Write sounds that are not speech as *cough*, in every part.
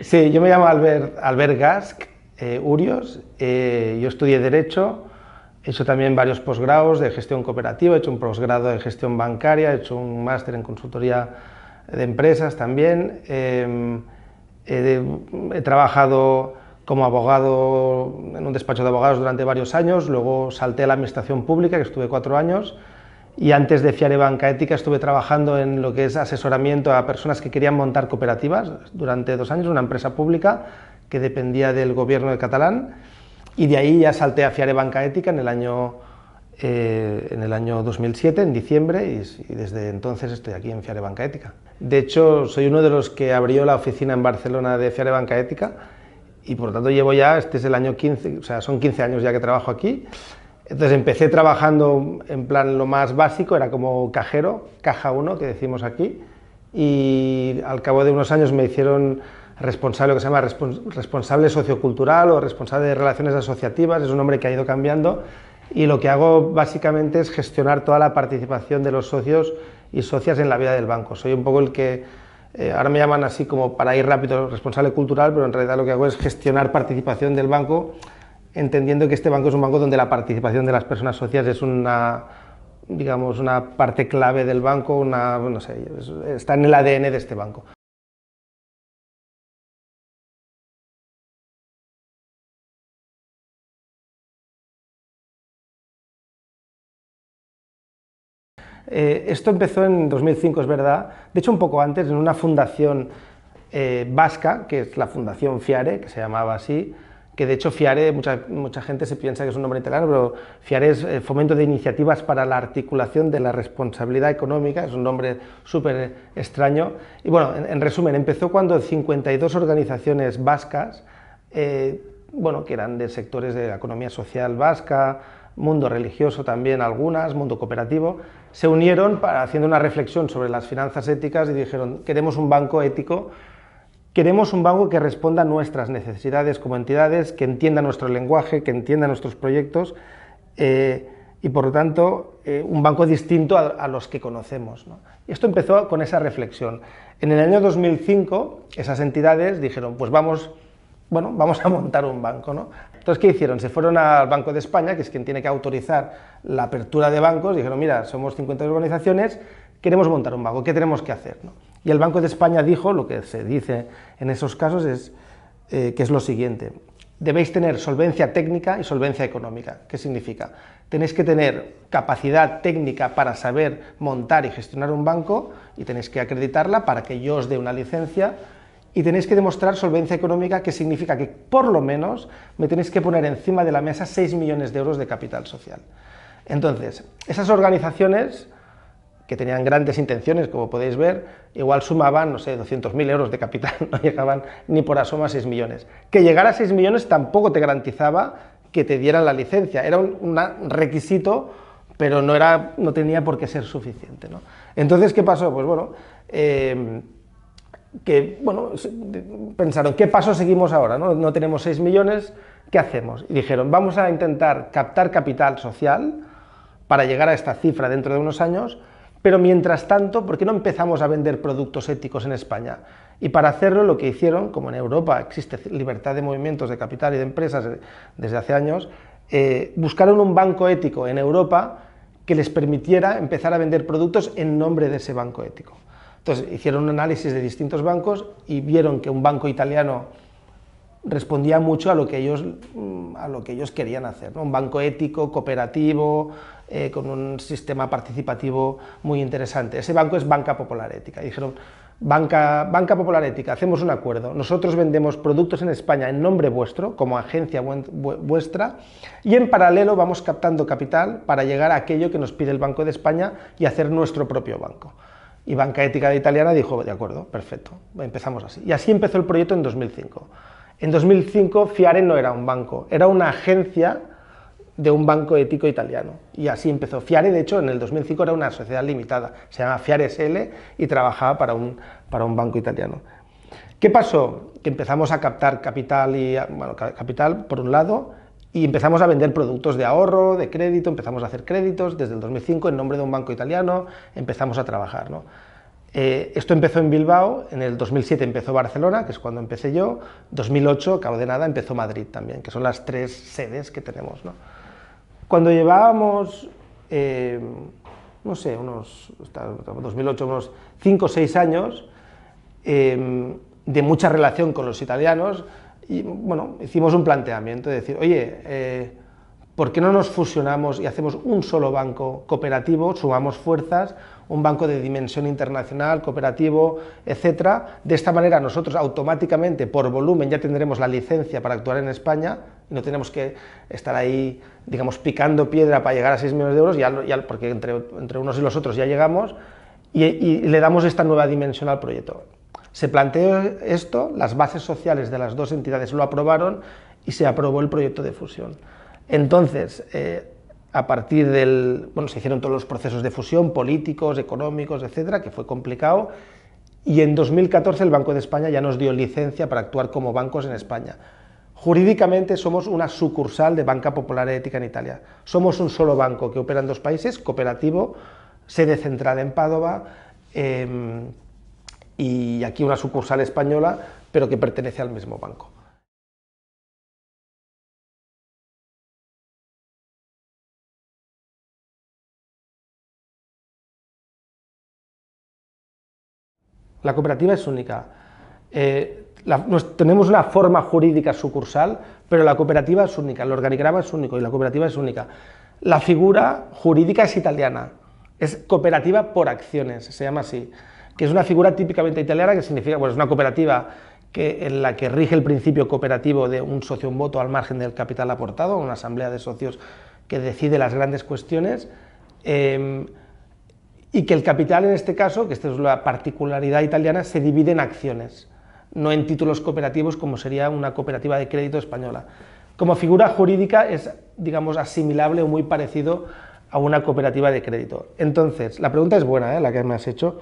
Sí, yo me llamo Albert, Albert Gask eh, Urios, eh, yo estudié Derecho, he hecho también varios posgrados de gestión cooperativa, he hecho un posgrado de gestión bancaria, he hecho un máster en consultoría de empresas también, eh, he trabajado como abogado en un despacho de abogados durante varios años, luego salté a la administración pública, que estuve cuatro años, y antes de Fiare Banca Ética estuve trabajando en lo que es asesoramiento a personas que querían montar cooperativas durante dos años, una empresa pública que dependía del gobierno de catalán y de ahí ya salté a Fiare Banca Ética en el año, eh, en el año 2007, en diciembre, y, desde entonces estoy aquí en Fiare Banca Ética. De hecho, soy uno de los que abrió la oficina en Barcelona de Fiare Banca Ética y por lo tanto llevo ya, este es el año 15, o sea, son 15 años ya que trabajo aquí entonces empecé trabajando en plan lo más básico, era como cajero, caja 1 que decimos aquí, y al cabo de unos años me hicieron responsable, lo que se llama responsable sociocultural o responsable de relaciones asociativas, es un nombre que ha ido cambiando, y lo que hago básicamente es gestionar toda la participación de los socios y socias en la vida del banco. Soy un poco el que, eh, ahora me llaman así como para ir rápido, responsable cultural, pero en realidad lo que hago es gestionar participación del banco entendiendo que este banco es un banco donde la participación de las personas socias es una parte clave del banco, está en el ADN de este banco. Eh, esto empezó en 2005, es verdad. De hecho, un poco antes, en una fundación eh, vasca, que es la Fundación FIARE, que se llamaba así, que de hecho FIARE, mucha, gente se piensa que es un nombre italiano, pero FIARE es eh, Fomento de Iniciativas para la Articulación de la Responsabilidad Económica, es un nombre súper extraño. Y bueno, en, resumen, empezó cuando 52 organizaciones vascas, eh, bueno, que eran de sectores de la economía social vasca, mundo religioso también algunas, mundo cooperativo, se unieron para haciendo una reflexión sobre las finanzas éticas y dijeron, queremos un banco ético Queremos un banco que responda a nuestras necesidades como entidades, que entienda nuestro lenguaje, que entienda nuestros proyectos eh, y, por lo tanto, eh, un banco distinto a, los que conocemos. Esto empezó con esa reflexión. En el año 2005, esas entidades dijeron, pues vamos, bueno, vamos a montar un banco. Entonces, ¿qué hicieron? Se fueron al Banco de España, que es quien tiene que autorizar la apertura de bancos, dijeron, mira, somos 50 organizaciones, queremos montar un banco, ¿qué tenemos que hacer? ¿no? Y el Banco de España dijo, lo que se dice en esos casos es eh, que es lo siguiente, debéis tener solvencia técnica y solvencia económica. ¿Qué significa? Tenéis que tener capacidad técnica para saber montar y gestionar un banco y tenéis que acreditarla para que yo os dé una licencia y tenéis que demostrar solvencia económica, que significa que por lo menos me tenéis que poner encima de la mesa 6 millones de euros de capital social. Entonces, esas organizaciones que tenían grandes intenciones, como podéis ver, igual sumaban, no sé, 200.000 euros de capital, *laughs* no llegaban ni por asomo a 6 millones. Que llegar a 6 millones tampoco te garantizaba que te dieran la licencia, era un, requisito, pero no, era, no tenía por qué ser suficiente. ¿no? Entonces, ¿qué pasó? Pues bueno, em, que, bueno, pensaron, ¿qué paso seguimos ahora? No, no tenemos 6 millones, ¿qué hacemos? Y dijeron, vamos a intentar captar capital social para llegar a esta cifra dentro de unos años pero mientras tanto, ¿por qué no empezamos a vender productos éticos en España? Y para hacerlo, lo que hicieron, como en Europa existe libertad de movimientos de capital y de empresas eh, desde hace años, eh, buscaron un banco ético en Europa que les permitiera empezar a vender productos en nombre de ese banco ético. Entonces, hicieron un análisis de distintos bancos y vieron que un banco italiano respondía mucho a lo que ellos, mm, a lo que ellos querían hacer, un banco ético, cooperativo, eh, con un sistema participativo muy interesante. Ese banco es Banca Popular Ética. Y dijeron, Banca, Banca Popular Ética, hacemos un acuerdo. Nosotros vendemos productos en España en nombre vuestro, como agencia vuestra, y en paralelo vamos captando capital para llegar a aquello que nos pide el Banco de España y hacer nuestro propio banco. Y Banca Ética de Italiana dijo, de acuerdo, perfecto, empezamos así. Y así empezó el proyecto en 2005. En 2005 Fiare no era un banco, era una agencia de un banco ético italiano. Y así empezó. Fiare, de hecho, en el 2005 era una sociedad limitada, se llama Fiare SL y trabajaba para un, banco italiano. ¿Qué pasó? Que empezamos a captar capital, y, bueno, capital por un lado, y empezamos a vender productos de ahorro, de crédito, empezamos a hacer créditos desde el 2005 en nombre de un banco italiano, empezamos a trabajar. Eh, esto empezó en Bilbao, en el 2007 empezó Barcelona, que es cuando empecé yo, 2008, cabo de nada, empezó Madrid también, que son las tres sedes que tenemos. ¿no? Cuando llevábamos, eh, no sé, unos, 2008, unos 5 o 6 años, em, de mucha relación con los italianos, bueno, hicimos un planteamiento de decir, oye, eh, ¿por qué no nos fusionamos y hacemos un solo banco cooperativo, sumamos fuerzas, un banco de dimensión internacional, cooperativo, etcétera? De esta manera nosotros automáticamente, por volumen, ya tendremos la licencia para actuar en España no tenemos que estar ahí, digamos, picando piedra para llegar a 6 millones de euros, ya, porque entre, unos y los otros ya llegamos, y, le damos esta nueva dimensión al proyecto. Se planteó esto, las bases sociales de las dos entidades lo aprobaron y se aprobó el proyecto de fusión. Entonces, eh, a partir del, bueno, se hicieron todos los procesos de fusión, políticos, económicos, etcétera, que fue complicado, y en 2014 el Banco de España ya nos dio licencia para actuar como bancos en España Jurídicamente somos una sucursal de Banca Popular Ética en Italia. Somos un solo banco que opera en dos países, cooperativo, sede central en Padova em, y aquí una sucursal española, pero que pertenece al mismo banco. La cooperativa es única. Eh, tenemos una forma jurídica sucursal, pero la cooperativa es única, el organigrama es único y la cooperativa es única. La figura jurídica es italiana, es cooperativa por acciones, se llama así, que es una figura típicamente italiana que significa, bueno, es una cooperativa en la que rige el principio cooperativo de un socio un voto al margen del capital aportado, una asamblea de socios que decide las grandes cuestiones. Em, y que el capital en este caso, que esta es la particularidad italiana, se divide en acciones no en títulos cooperativos como sería una cooperativa de crédito española. Como figura jurídica es, digamos, asimilable o muy parecido a una cooperativa de crédito. Entonces, la pregunta es buena, ¿eh? la que me has hecho.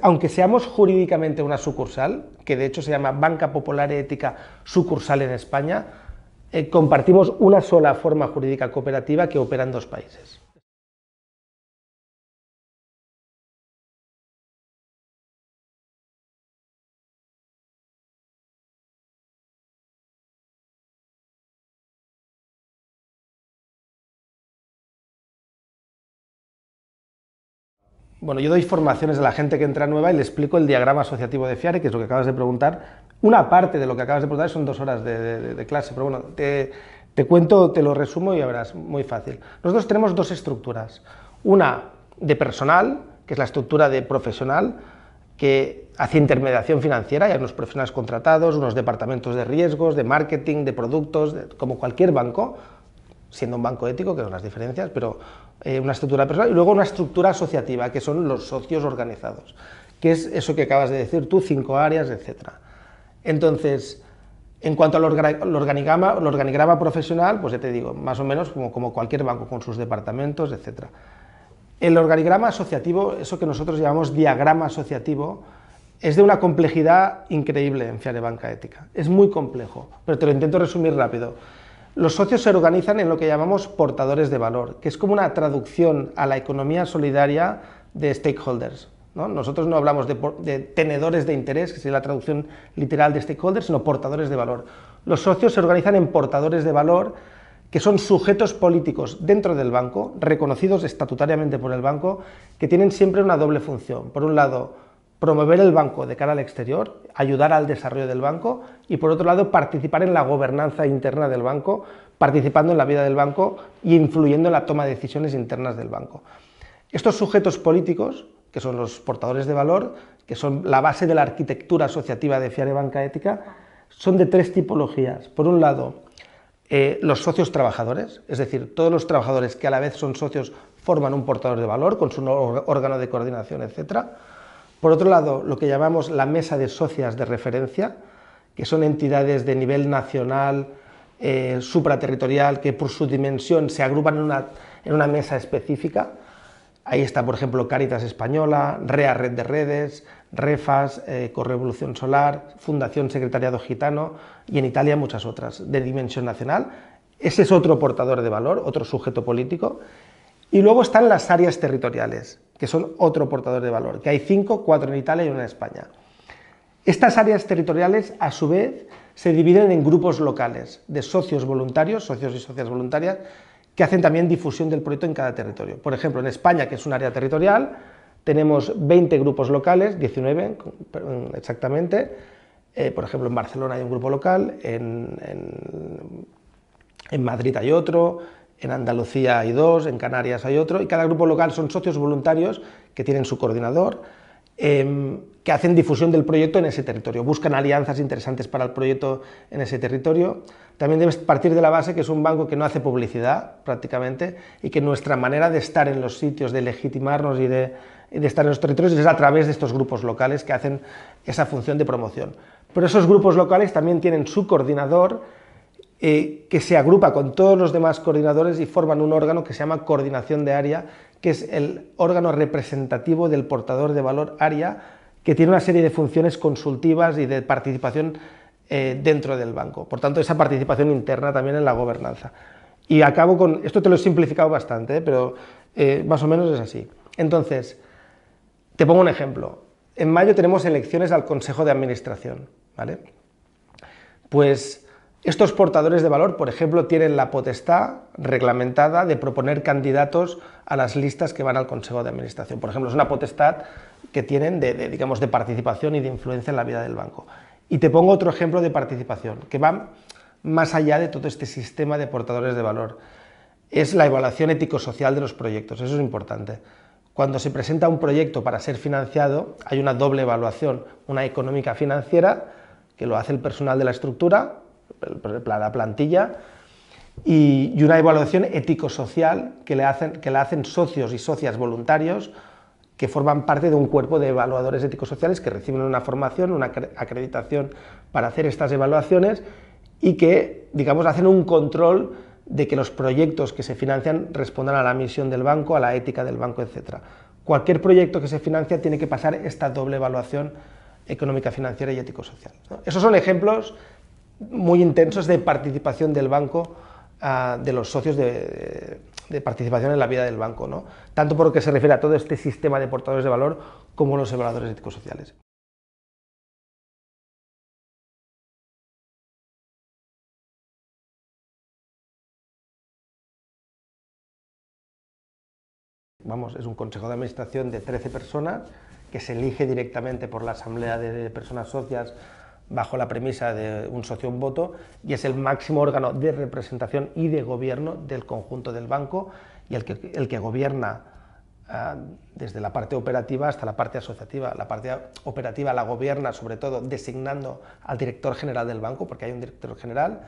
aunque seamos jurídicamente una sucursal, que de hecho se llama Banca Popular e Ética Sucursal en España, eh, compartimos una sola forma jurídica cooperativa que opera en dos países. Bueno, yo doy formaciones a la gente que entra nueva y le explico el diagrama asociativo de Fiare, que es lo que acabas de preguntar. Una parte de lo que acabas de preguntar son dos horas de, clase, pero bueno, te, cuento, te lo resumo y ya verás, muy fácil. Nosotros tenemos dos estructuras. Una de personal, que es la estructura de profesional, que hace intermediación financiera, hay unos profesionales contratados, unos departamentos de riesgos, de marketing, de productos, como cualquier banco, siendo un banco ético, que son las diferencias, pero eh, una estructura personal, y luego una estructura asociativa, que son los socios organizados, que es eso que acabas de decir tú, cinco áreas, etc. Entonces, en cuanto al organigrama, el organigrama profesional, pues ya te digo, más o menos como, como cualquier banco con sus departamentos, etc. El organigrama asociativo, eso que nosotros llamamos diagrama asociativo, es de una complejidad increíble en Fiare Banca Ética. Es muy complejo, pero te lo intento resumir rápido. Los socios se organizan en lo que llamamos portadores de valor, que es como una traducción a la economía solidaria de stakeholders. Nosotros no hablamos de, tenedores de interés, que sería la traducción literal de stakeholders, sino portadores de valor. Los socios se organizan en portadores de valor que son sujetos políticos dentro del banco, reconocidos estatutariamente por el banco, que tienen siempre una doble función. Por un lado, promover el banco de cara al exterior, ayudar al desarrollo del banco y por otro lado participar en la gobernanza interna del banco, participando en la vida del banco y influyendo en la toma de decisiones internas del banco. Estos sujetos políticos, que son los portadores de valor, que son la base de la arquitectura asociativa de Fiare Banca Ética, son de tres tipologías. Por un lado, eh, los socios trabajadores, es decir, todos los trabajadores que a la vez son socios forman un portador de valor con su órgano de coordinación, etcétera por otro lado, lo que llamamos la mesa de socias de referencia, que son entidades de nivel nacional, eh, supraterritorial, que por su dimensión se agrupan en una, en una mesa específica. Ahí está, por ejemplo, Cáritas Española, REA Red de Redes, REFAS, eh, Correvolución Solar, Fundación Secretariado Gitano y en Italia muchas otras de dimensión nacional. Ese es otro portador de valor, otro sujeto político. Y luego están las áreas territoriales, que son otro portador de valor, que hay cinco, cuatro en Italia y uno en España. Estas áreas territoriales, a su vez, se dividen en grupos locales de socios voluntarios, socios y socias voluntarias, que hacen también difusión del proyecto en cada territorio. Por ejemplo, en España, que es un área territorial, tenemos 20 grupos locales, 19 exactamente. Eh, por ejemplo, en Barcelona hay un grupo local, en Madrid hay otro, en Andalucía hay dos, en Canarias hay otro, y cada grupo local son socios voluntarios que tienen su coordinador, em, que hacen difusión del proyecto en ese territorio, buscan alianzas interesantes para el proyecto en ese territorio. También debes partir de la base que es un banco que no hace publicidad prácticamente y que nuestra manera de estar en los sitios, de legitimarnos y de estar en los territorios es a través de estos grupos locales que hacen esa función de promoción. Pero esos grupos locales también tienen su coordinador, eh, que se agrupa con todos los demás coordinadores y forman un órgano que se llama coordinación de área, que es el órgano representativo del portador de valor área, que tiene una serie de funciones consultivas y de participación eh, dentro del banco. Por tanto, esa participación interna también en la gobernanza. Y acabo con, esto te lo he simplificado bastante, ¿eh? pero más o menos es así. Entonces, te pongo un ejemplo. En mayo tenemos elecciones al Consejo de Administración, ¿vale? Pues estos portadores de valor, por ejemplo, tienen la potestad reglamentada de proponer candidatos a las listas que van al Consejo de Administración. Por ejemplo, es una potestad que tienen de, digamos, de participación y de influencia en la vida del banco. Y te pongo otro ejemplo de participación, que va más allá de todo este sistema de portadores de valor. Es la evaluación ético-social de los proyectos, eso es importante. Cuando se presenta un proyecto para ser financiado, hay una doble evaluación, una económica financiera, que lo hace el personal de la estructura, la plantilla, y, una evaluación ético-social que, que la hacen socios y socias voluntarios que forman parte de un cuerpo de evaluadores éticos-sociales que reciben una formación, una acreditación para hacer estas evaluaciones y que, digamos, hacen un control de que los proyectos que se financian respondan a la misión del banco, a la ética del banco, etc. Cualquier proyecto que se financia tiene que pasar esta doble evaluación económica financiera y ético social. Esos son ejemplos muy intensos de participación del banco, ah, de los socios de, participación en la vida del banco, tanto por lo que se refiere a todo este sistema de portadores de valor como los evaluadores éticos sociales. Vamos, es un consejo de administración de 13 personas que se elige directamente por la asamblea de personas socias bajo la premisa de un socio un voto y es el máximo órgano de representación y de gobierno del conjunto del banco y el que, el que gobierna ah, desde la parte operativa hasta la parte asociativa. La parte operativa la gobierna sobre todo designando al director general del banco, porque hay un director general.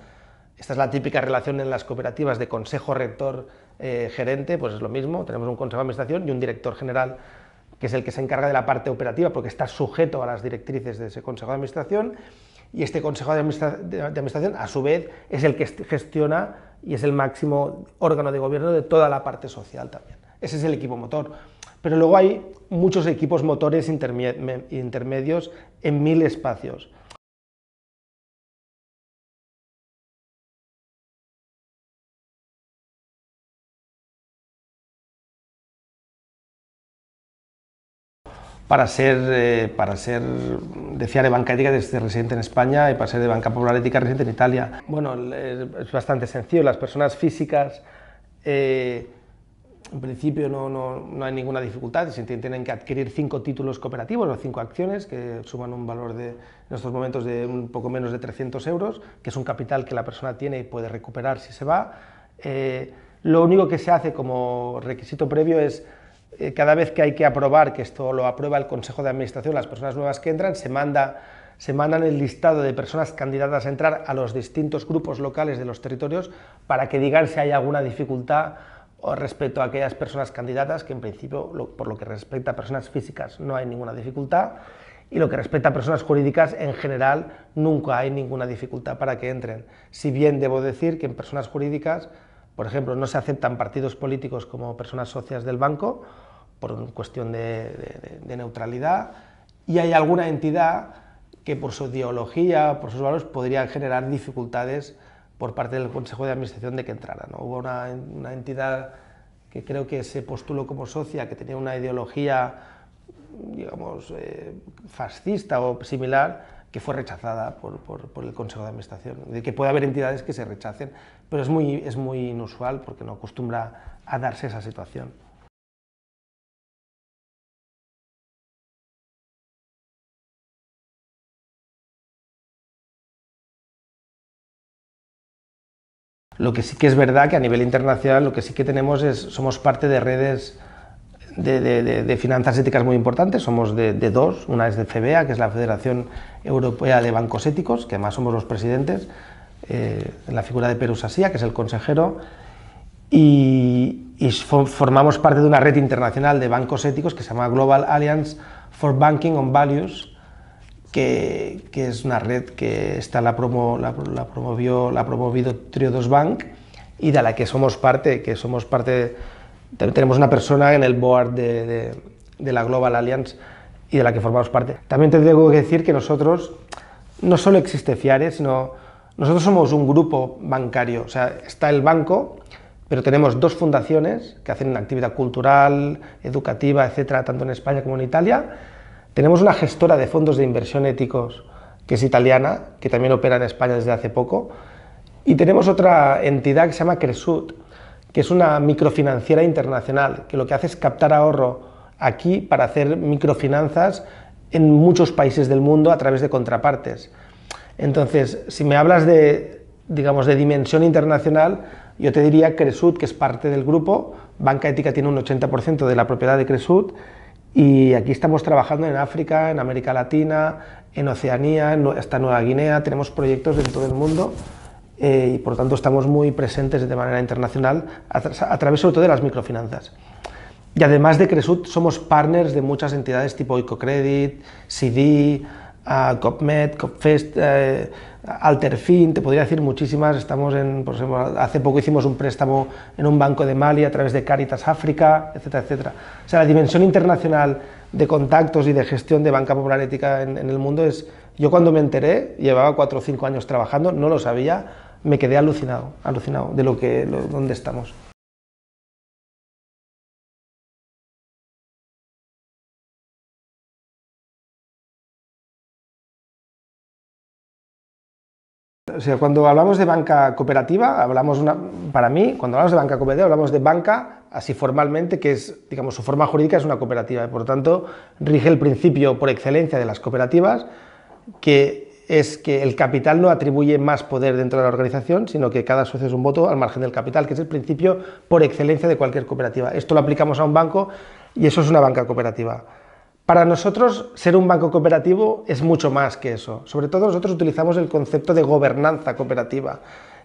Esta es la típica relación en las cooperativas de consejo rector eh, gerente, pues es lo mismo, tenemos un consejo de administración y un director general que es el que se encarga de la parte operativa porque está sujeto a las directrices de ese Consejo de Administración, y este Consejo de, Administración, a su vez, es el que gestiona y es el máximo órgano de gobierno de toda la parte social también. Ese es el equipo motor. Pero luego hay muchos equipos motores intermedios en mil espacios. para ser, eh, para ser de FIARE Banca Ética desde residente en España y para ser de Banca Popular Ética residente en Italia. Bueno, es bastante sencillo. Las personas físicas, eh, en principio, no, no, hay ninguna dificultad. tienen que adquirir cinco títulos cooperativos o cinco acciones que suman un valor de, en estos momentos de un poco menos de 300 euros, que es un capital que la persona tiene y puede recuperar si se va. Eh, lo único que se hace como requisito previo es eh, cada vez que hay que aprobar, que esto lo aprueba el Consejo de Administración, las personas nuevas que entran, se manda se mandan el listado de personas candidatas a entrar a los distintos grupos locales de los territorios para que digan si hay alguna dificultad respecto a aquellas personas candidatas, que en principio, por lo que respecta a personas físicas, no hay ninguna dificultad, y lo que respecta a personas jurídicas, en general, nunca hay ninguna dificultad para que entren. Si bien debo decir que en personas jurídicas, por ejemplo, no se aceptan partidos políticos como personas socias del banco, por cuestión de, neutralidad, y hay alguna entidad que por su ideología, por sus valores, podría generar dificultades por parte del Consejo de Administración de que entrara. ¿no? Hubo una, entidad que creo que se postuló como socia, que tenía una ideología, digamos, eh, fascista o similar, que fue rechazada por, por, el Consejo de Administración. De que puede haber entidades que se rechacen, pero es muy inusual porque no acostumbra a darse esa situación. Lo que sí que es verdad que a nivel internacional lo que sí que tenemos es, somos parte de redes de, finanzas éticas muy importantes, somos de, dos, una es de CBA que es la Federación Europea de Bancos Éticos, que además somos los presidentes, eh, en la figura de Perú que es el consejero, y formamos parte de una red internacional de bancos éticos que se llama Global Alliance for Banking on Values, que, es una red que está la, promovió, la ha promovido Triodos Bank y de la que somos parte, que somos parte, tenemos una persona en el board de, de, la Global Alliance y de la que formamos parte. También te tengo que decir que nosotros, no solo existe Fiare, sino nosotros somos un grupo bancario, o sea, está el banco, pero tenemos dos fundaciones que hacen una actividad cultural, educativa, etcétera, tanto en España como en Italia, tenemos una gestora de fondos de inversión éticos que es italiana, que también opera en España desde hace poco, y tenemos otra entidad que se llama Cresud, que es una microfinanciera internacional, que lo que hace es captar ahorro aquí para hacer microfinanzas en muchos países del mundo a través de contrapartes. Entonces, si me hablas de, digamos, de dimensión internacional, yo te diría Cresud, que es parte del grupo, Banca Ética tiene un 80% de la propiedad de Cresud, y aquí estamos trabajando en África, en América Latina, en Oceanía, hasta Nueva Guinea, tenemos proyectos en todo el mundo eh, y por lo tanto estamos muy presentes de manera internacional a, través sobre todo de las microfinanzas. Y además de Cresud somos partners de muchas entidades tipo EcoCredit, CD, a COPMED, COPFest, eh, Alterfin, te podría decir muchísimas. Estamos en, hace poco hicimos un préstamo en un banco de Mali a través de Caritas África, etcétera, etcétera. O sea, la dimensión internacional de contactos y de gestión de banca popular ética en, el mundo es. Yo cuando me enteré, llevaba cuatro o cinco años trabajando, no lo sabía, me quedé alucinado, alucinado de lo que, dónde estamos. O sea, cuando hablamos de banca cooperativa, hablamos, para mí, cuando hablamos de banca cooperativa, hablamos de banca así formalmente, que es, digamos, su forma jurídica es una cooperativa. Y por lo tanto, rige el principio por excelencia de las cooperativas, que es que el capital no atribuye más poder dentro de la organización, sino que cada socio es un voto al margen del capital, que es el principio por excelencia de cualquier cooperativa. Esto lo aplicamos a un banco y eso es una banca cooperativa. Para nosotros, ser un banco cooperativo es mucho más que eso. Sobre todo nosotros utilizamos el concepto de gobernanza cooperativa,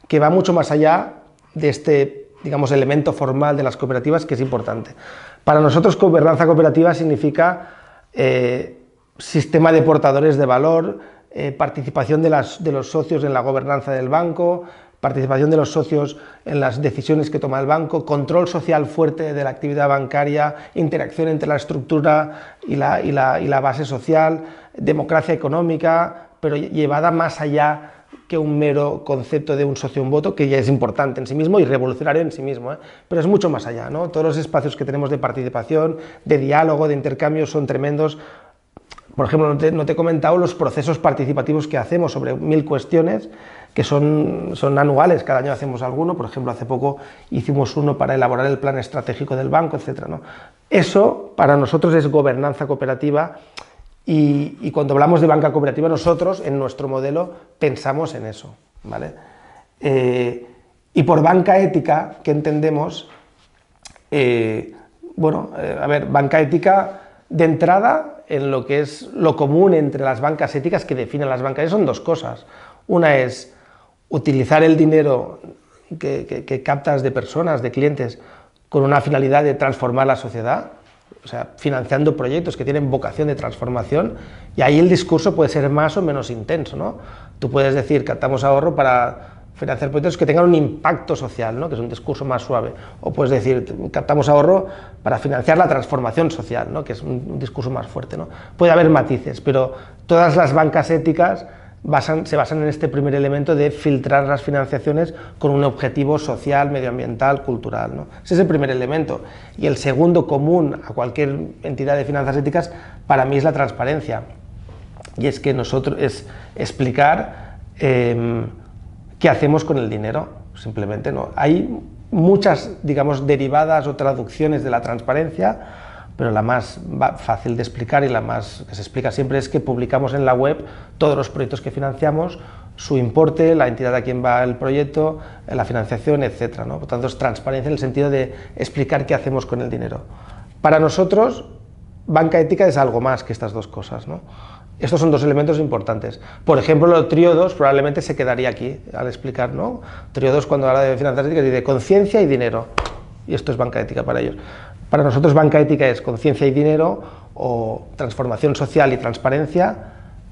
que va mucho más allá de este digamos, elemento formal de las cooperativas que es importante. Para nosotros, gobernanza cooperativa significa eh, sistema de portadores de valor, eh, participación de los socios en la gobernanza del banco, participación de los socios en las decisiones que toma el banco, control social fuerte de la actividad bancaria, interacción entre la estructura y la, base social, democracia económica, pero llevada más allá que un mero concepto de un socio un voto, que ya es importante en sí mismo y revolucionario en sí mismo, ¿eh? pero es mucho más allá. ¿no? Todos los espacios que tenemos de participación, de diálogo, de intercambio son tremendos. Por ejemplo, no te, no te he comentado los procesos participativos que hacemos sobre mil cuestiones que son, son anuales, cada año hacemos alguno, por ejemplo, hace poco hicimos uno para elaborar el plan estratégico del banco, etc. ¿no? Eso para nosotros es gobernanza cooperativa y, y, cuando hablamos de banca cooperativa nosotros en nuestro modelo pensamos en eso. ¿vale? Eh, y por banca ética, ¿qué entendemos? Eh, bueno, eh, a ver, banca ética de entrada en lo que es lo común entre las bancas éticas que definen las bancas. son dos cosas. Una es utilizar el dinero que, captas de personas, de clientes, con una finalidad de transformar la sociedad, o sea, financiando proyectos que tienen vocación de transformación, y ahí el discurso puede ser más o menos intenso, Tú puedes decir, captamos ahorro para financiar proyectos que tengan un impacto social, ¿no? que es un discurso más suave. O puedes decir, captamos ahorro para financiar la transformación social, ¿no? que es un, discurso más fuerte. ¿no? Puede haber matices, pero todas las bancas éticas se basan en este primer elemento de filtrar las financiaciones con un objetivo social, medioambiental, cultural. Ese es el primer elemento. Y el segundo común a cualquier entidad de finanzas éticas para mí es la transparencia. Y es que nosotros es explicar em, qué hacemos con el dinero, simplemente. ¿no? Hay muchas, digamos, derivadas o traducciones de la transparencia pero la más fácil de explicar y la más que se explica siempre es que publicamos en la web todos los proyectos que financiamos, su importe, la entidad a quien va el proyecto, eh, la financiación, etcétera. ¿no? Por tanto, es transparencia en el sentido de explicar qué hacemos con el dinero. Para nosotros, banca ética es algo más que estas dos cosas. ¿no? Estos son dos elementos importantes. Por ejemplo, los 2 probablemente se quedaría aquí al explicar, ¿no? 2 cuando habla de finanzas éticas dice conciencia y dinero. Y esto es banca ética para ellos. Para nosotros banca ética es conciencia y dinero o transformación social y transparencia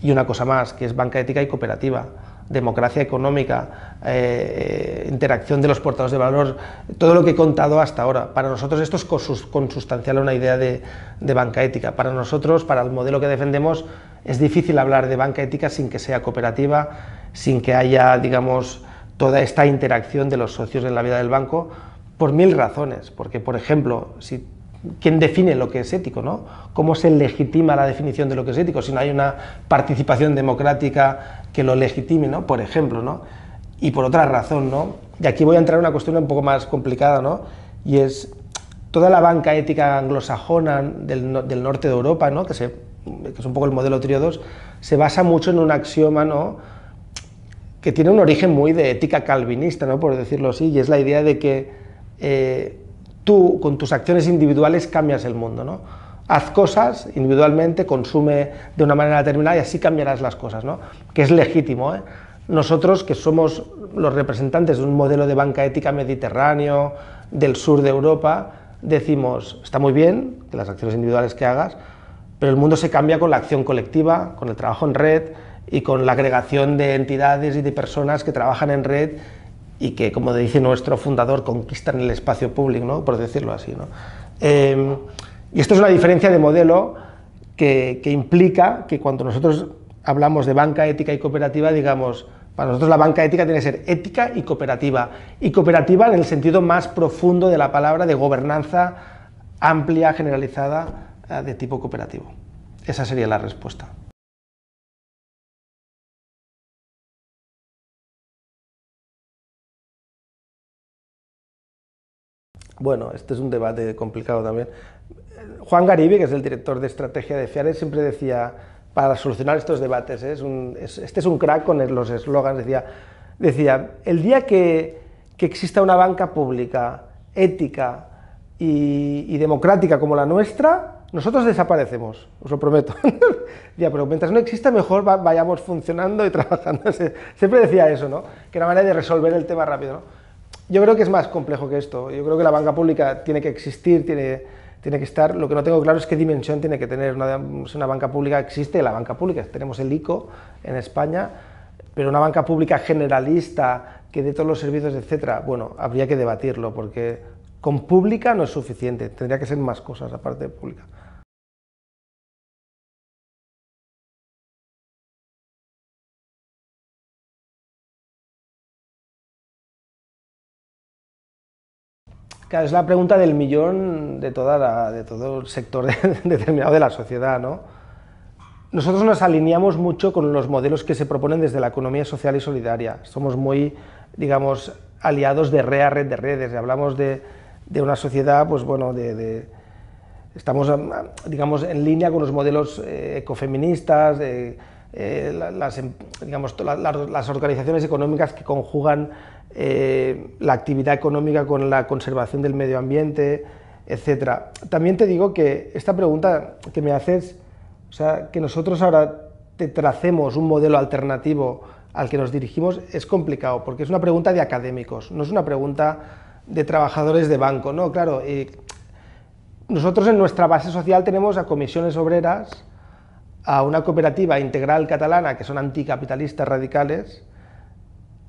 y una cosa más, que es banca ética y cooperativa, democracia económica, eh, interacción de los portadores de valor, todo lo que he contado hasta ahora. Para nosotros esto es consustancial a una idea de, de banca ética. Para nosotros, para el modelo que defendemos, es difícil hablar de banca ética sin que sea cooperativa, sin que haya, digamos, toda esta interacción de los socios en la vida del banco, por mil razones, porque por ejemplo, si quién define lo que es ético, ¿no? ¿Cómo se legitima la definición de lo que es ético si no hay una participación democrática que lo legitime, ¿no? Por ejemplo, ¿no? Y por otra razón, ¿no? Y aquí voy a entrar en una cuestión un poco más complicada, ¿no? Y es toda la banca ética anglosajona del, del norte de Europa, ¿no? Que, se, que, es un poco el modelo Triodos, se basa mucho en un axioma, ¿no? que tiene un origen muy de ética calvinista, ¿no? por decirlo así, y es la idea de que eh, tú con tus acciones individuales cambias el mundo, ¿no? Haz cosas individualmente, consume de una manera determinada y así cambiarás las cosas, ¿no? Que es legítimo, ¿eh? Nosotros, que somos los representantes de un modelo de banca ética mediterráneo, del sur de Europa, decimos, está muy bien que las acciones individuales que hagas, pero el mundo se cambia con la acción colectiva, con el trabajo en red y con la agregación de entidades y de personas que trabajan en red y que, como dice nuestro fundador, conquistan el espacio público, ¿no? por decirlo así. Em, y esto es una diferencia de modelo que, que, implica que cuando nosotros hablamos de banca ética y cooperativa, digamos, para nosotros la banca ética tiene que ser ética y cooperativa. Y cooperativa en el sentido más profundo de la palabra de gobernanza amplia, generalizada, eh, de tipo cooperativo. Esa sería la respuesta. Bueno, este es un debate complicado también. Juan Garibe, que es el director de estrategia de Fiare, siempre decía, para solucionar estos debates, ¿eh? es un, este es un crack con los eslogans, decía, decía, el día que, exista una banca pública, ética y, democrática como la nuestra, nosotros desaparecemos, os lo prometo. ya, *laughs* pero mientras no exista, mejor vayamos funcionando y *laughs* trabajando. Siempre decía eso, ¿no? Que era manera de resolver el tema rápido, ¿no? Yo creo que es más complejo que esto. Yo creo que la banca pública tiene que existir, tiene, tiene que estar. Lo que no tengo claro es qué dimensión tiene que tener. Una, pues, una banca pública existe, la banca pública. Tenemos el ICO en España, pero una banca pública generalista que dé todos los servicios, etcétera, bueno, habría que debatirlo porque con pública no es suficiente. Tendría que ser más cosas aparte de pública. es la pregunta del millón de, todo el sector *laughs* determinado de la sociedad, ¿no? Nosotros nos alineamos mucho con los modelos que se proponen desde la economía social y solidaria. Somos muy, digamos, aliados de red a red de redes. Hablamos de, una sociedad, pues bueno, de, estamos, digamos, en línea con los modelos ecofeministas, las organizaciones económicas que conjugan eh, la actividad económica con la conservación del medio ambiente, etcétera. También te digo que esta pregunta que me haces, o sea, que nosotros ahora te tracemos un modelo alternativo al que nos dirigimos es complicado, porque es una pregunta de académicos, no es una pregunta de trabajadores de banco, ¿no? Claro, nosotros en nuestra base social tenemos a comisiones obreras, a una cooperativa integral catalana, que son anticapitalistas radicales,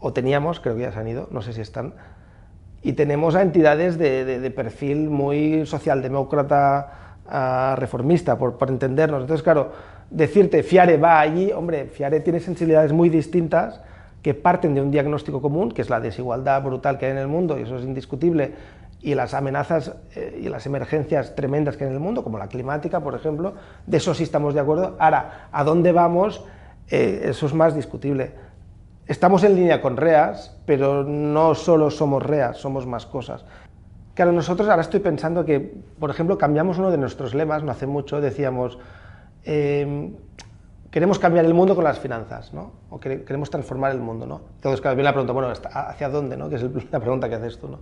o teníamos, creo que ya se han ido, no sé si están, y tenemos a entidades de, perfil muy socialdemócrata ah, reformista, por, entendernos. Entonces, claro, decirte Fiare va allí, hombre, Fiare tiene sensibilidades muy distintas que parten de un diagnóstico común, que es la desigualdad brutal que hay en el mundo, y eso es indiscutible, y las amenazas eh, y las emergencias tremendas que hay en el mundo, como la climática, por ejemplo, de eso sí estamos de acuerdo. Ahora, ¿a dónde vamos? Eh, eso es más discutible estamos en línea con REAS, pero no solo somos REAS, somos más cosas. Claro, nosotros ahora estoy pensando que, por ejemplo, cambiamos uno de nuestros lemas, no hace mucho decíamos, em, queremos cambiar el mundo con las finanzas, ¿no? O queremos transformar el mundo, ¿no? Entonces, claro, viene la pregunta, bueno, ¿hacia dónde, no? Que es *laughs* la pregunta que haces tú, ¿no?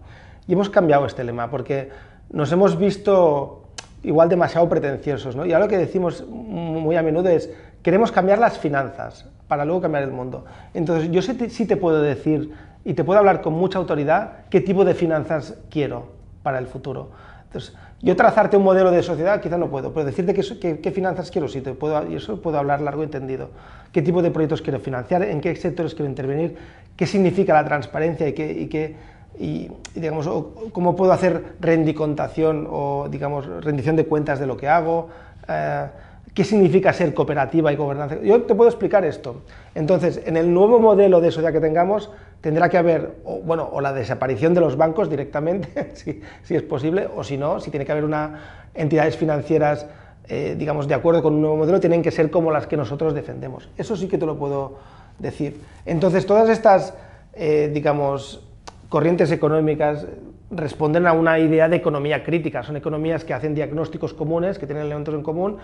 Y hemos cambiado este lema porque nos hemos visto igual demasiado pretenciosos, ¿no? Y ahora lo que decimos muy a menudo es, queremos cambiar las finanzas, para luego cambiar el mundo. Entonces, yo sí te, te puedo decir y te puedo hablar con mucha autoridad qué tipo de finanzas quiero para el futuro. Entonces, yo trazarte un modelo de sociedad quizá no puedo, pero decirte qué, finanzas quiero sí, te puedo, y eso puedo hablar largo y entendido. ¿Qué tipo de proyectos quiero financiar? ¿En qué sectores quiero intervenir? ¿Qué significa la transparencia y qué, y digamos, cómo puedo hacer rendicontación o digamos rendición de cuentas de lo que hago? Eh, ¿Qué significa ser cooperativa y gobernanza? Yo te puedo explicar esto. Entonces, en el nuevo modelo de sociedad que tengamos, tendrá que haber, bueno, o la desaparición de los bancos directamente, *laughs* si, es posible, o si no, si tiene que haber una entidades financieras, eh, digamos, de acuerdo con un nuevo modelo, tienen que ser como las que nosotros defendemos. Eso sí que te lo puedo decir. Entonces, todas estas, eh, digamos, corrientes económicas, responden a una idea de economía crítica. Son economías que hacen diagnósticos comunes, que tienen elementos en común,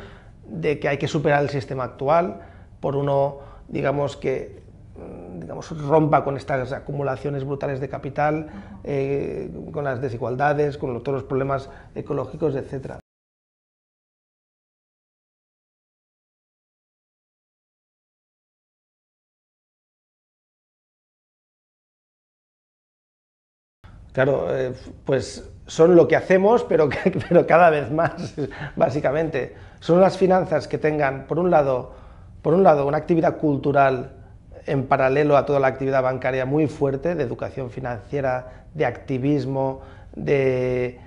de que hay que superar el sistema actual por uno, digamos, que mm, digamos, rompa con estas acumulaciones brutales de capital, eh, con las desigualdades, con todos los problemas ecológicos, etc. Claro, eh, pues son lo que hacemos, pero, *laughs* cada vez más, básicamente. Son unas finanzas que tengan, por un lado, por un lado, una actividad cultural en paralelo a toda la actividad bancaria muy fuerte, de educación financiera, de activismo, de,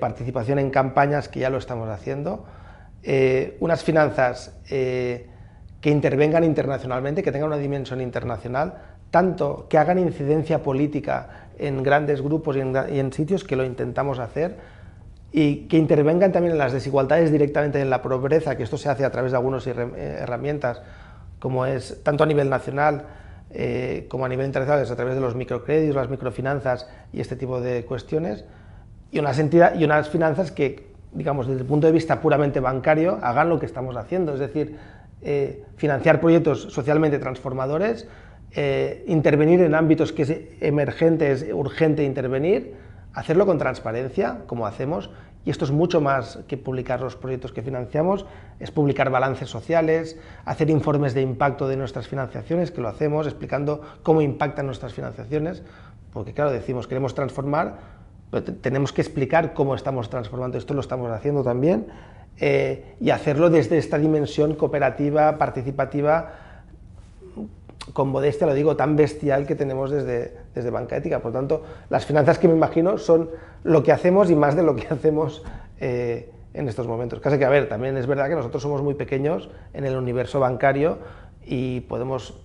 participación en campañas, que ya lo estamos haciendo. Eh, unas finanzas eh, que intervengan internacionalmente, que tengan una dimensión internacional, tanto que hagan incidencia política en grandes grupos y en, sitios que lo intentamos hacer, y que intervengan también en las desigualdades directamente en la pobreza, que esto se hace a través de algunas eh, herramientas, como es tanto a nivel nacional eh, como a nivel internacional, es a través de los microcréditos, las microfinanzas y este tipo de cuestiones, y unas, y unas finanzas que, digamos, desde el punto de vista puramente bancario, hagan lo que estamos haciendo, es decir, eh, financiar proyectos socialmente transformadores eh, intervenir en ámbitos que es emergente, es urgente intervenir, hacerlo con transparencia, como hacemos, y esto es mucho más que publicar los proyectos que financiamos, es publicar balances sociales, hacer informes de impacto de nuestras financiaciones, que lo hacemos explicando cómo impactan nuestras financiaciones, porque claro, decimos queremos transformar, pero tenemos que explicar cómo estamos transformando, esto lo estamos haciendo también, eh, y hacerlo desde esta dimensión cooperativa, participativa, con modestia lo digo, tan bestial que tenemos desde, desde Banca Ética. Por lo tanto, las finanzas que me imagino son lo que hacemos y más de lo que *laughs* hacemos eh, en estos momentos. Casi que, a ver, también es verdad que nosotros somos muy pequeños en el universo bancario y podemos,